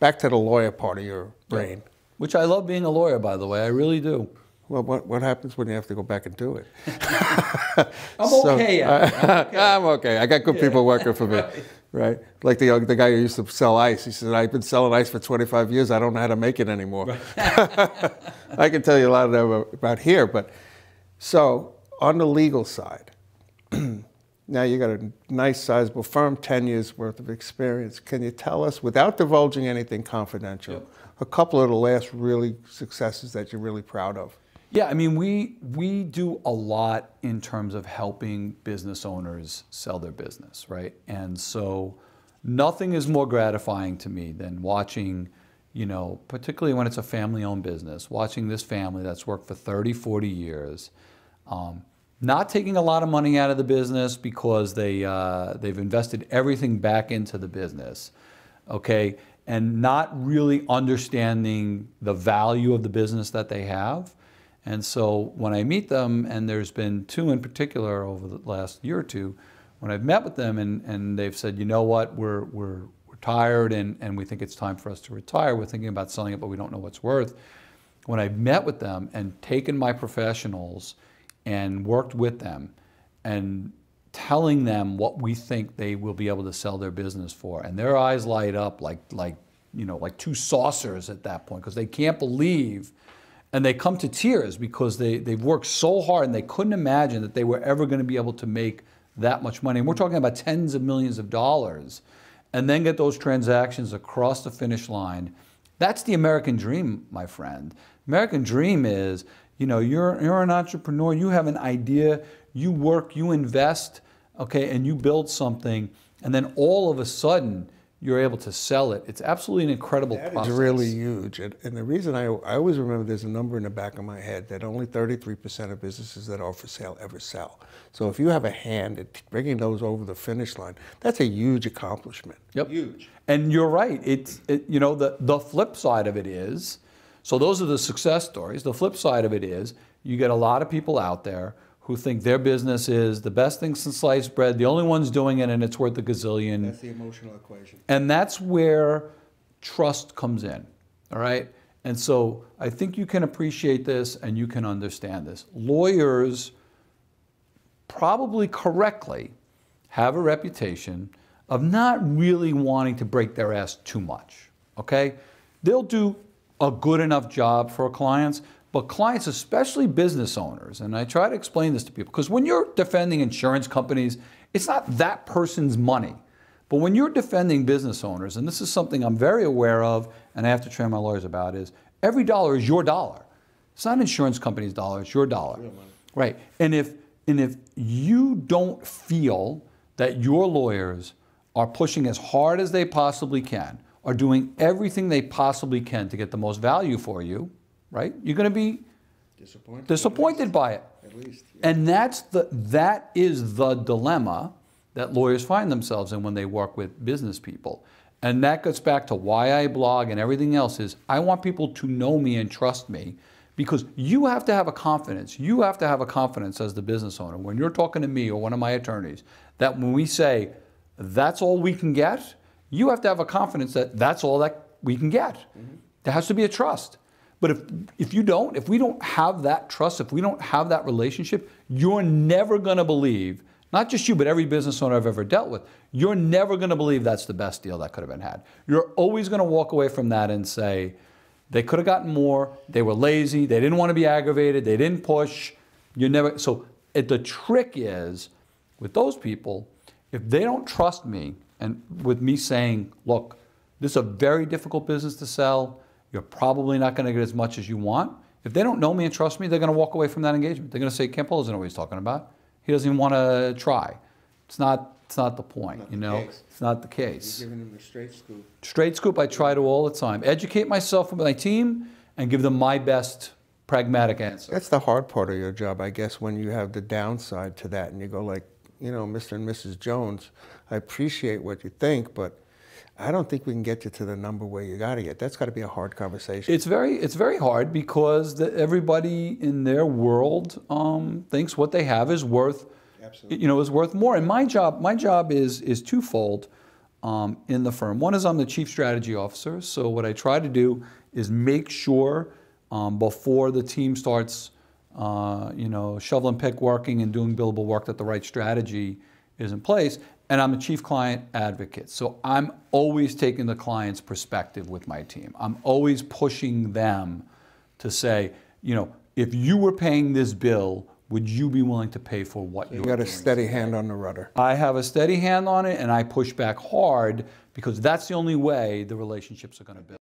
back to the lawyer part of your brain. Yeah. Which I love being a lawyer, by the way. I really do. Well, what, what happens when you have to go back and do it? I'm, so, okay, I, am okay, I'm okay. I got good yeah. people working for me. right. Like the, uh, the guy who used to sell ice. He said, I've been selling ice for 25 years. I don't know how to make it anymore. I can tell you a lot of that about here. But so on the legal side, Now you've got a nice sizable firm, 10 years worth of experience. Can you tell us, without divulging anything confidential, yep. a couple of the last really successes that you're really proud of? Yeah, I mean, we, we do a lot in terms of helping business owners sell their business, right? And so nothing is more gratifying to me than watching, you know, particularly when it's a family owned business, watching this family that's worked for 30, 40 years. Um, not taking a lot of money out of the business because they, uh, they've invested everything back into the business, okay? And not really understanding the value of the business that they have. And so when I meet them, and there's been two in particular over the last year or two, when I've met with them and, and they've said, you know what, we're, we're, we're tired and, and we think it's time for us to retire. We're thinking about selling it, but we don't know what's worth. When I've met with them and taken my professionals and worked with them and telling them what we think they will be able to sell their business for. And their eyes light up like, like you know, like two saucers at that point because they can't believe and they come to tears because they, they've worked so hard and they couldn't imagine that they were ever going to be able to make that much money. And we're talking about tens of millions of dollars and then get those transactions across the finish line. That's the American dream, my friend. American dream is you know, you're, you're an entrepreneur, you have an idea, you work, you invest, okay, and you build something, and then all of a sudden, you're able to sell it. It's absolutely an incredible that process. It's really huge. And, and, the reason I, I always remember there's a number in the back of my head that only 33% of businesses that are for sale ever sell. So if you have a hand at bringing those over the finish line, that's a huge accomplishment. Yep. Huge. And you're right. It's, it, you know, the, the flip side of it is so those are the success stories. The flip side of it is you get a lot of people out there who think their business is the best thing since sliced bread, the only ones doing it, and it's worth a gazillion. That's the emotional equation. And that's where trust comes in, all right? And so I think you can appreciate this and you can understand this. Lawyers, probably correctly, have a reputation of not really wanting to break their ass too much, okay? They'll do a good enough job for clients, but clients, especially business owners, and I try to explain this to people because when you're defending insurance companies, it's not that person's money. But when you're defending business owners, and this is something I'm very aware of and I have to train my lawyers about, is every dollar is your dollar. It's not an insurance company's dollar, it's your dollar. right. And if and if you don't feel that your lawyers are pushing as hard as they possibly can are doing everything they possibly can to get the most value for you, right? You're going to be disappointed, disappointed by it. At least. Yeah. And that's the, that is the dilemma that lawyers find themselves in when they work with business people. And that gets back to why I blog and everything else is I want people to know me and trust me because you have to have a confidence. You have to have a confidence as the business owner when you're talking to me or one of my attorneys that when we say that's all we can get, you have to have a confidence that that's all that we can get. Mm-hmm. There has to be a trust. But if, if you don't, if we don't have that trust, if we don't have that relationship, you're never going to believe, not just you, but every business owner I've ever dealt with, you're never going to believe that's the best deal that could have been had. You're always going to walk away from that and say, they could have gotten more, they were lazy, they didn't want to be aggravated, they didn't push. You're never, so it, the trick is with those people, if they don't trust me, and with me saying, look, this is a very difficult business to sell. You're probably not going to get as much as you want. If they don't know me and trust me, they're going to walk away from that engagement. They're going to say, Campbell doesn't know what he's talking about. He doesn't even want to try. It's not. It's not the point. Not you know, it's not the case. You're giving them the straight scoop. Straight scoop. I try to all the time. Educate myself with my team and give them my best pragmatic answer. That's the hard part of your job, I guess, when you have the downside to that, and you go like, you know, Mr. and Mrs. Jones, I appreciate what you think, but I don't think we can get you to the number where you got to get. That's got to be a hard conversation. It's very, it's very hard because the, everybody in their world um, thinks what they have is worth, Absolutely. you know, is worth more. And my job, my job is is twofold um, in the firm. One is I'm the chief strategy officer, so what I try to do is make sure um, before the team starts uh, you know, shovel and pick working and doing billable work that the right strategy is in place. And I'm a chief client advocate. So I'm always taking the client's perspective with my team. I'm always pushing them to say, you know, if you were paying this bill, would you be willing to pay for what so you got a steady today? hand on the rudder. I have a steady hand on it and I push back hard because that's the only way the relationships are going to build.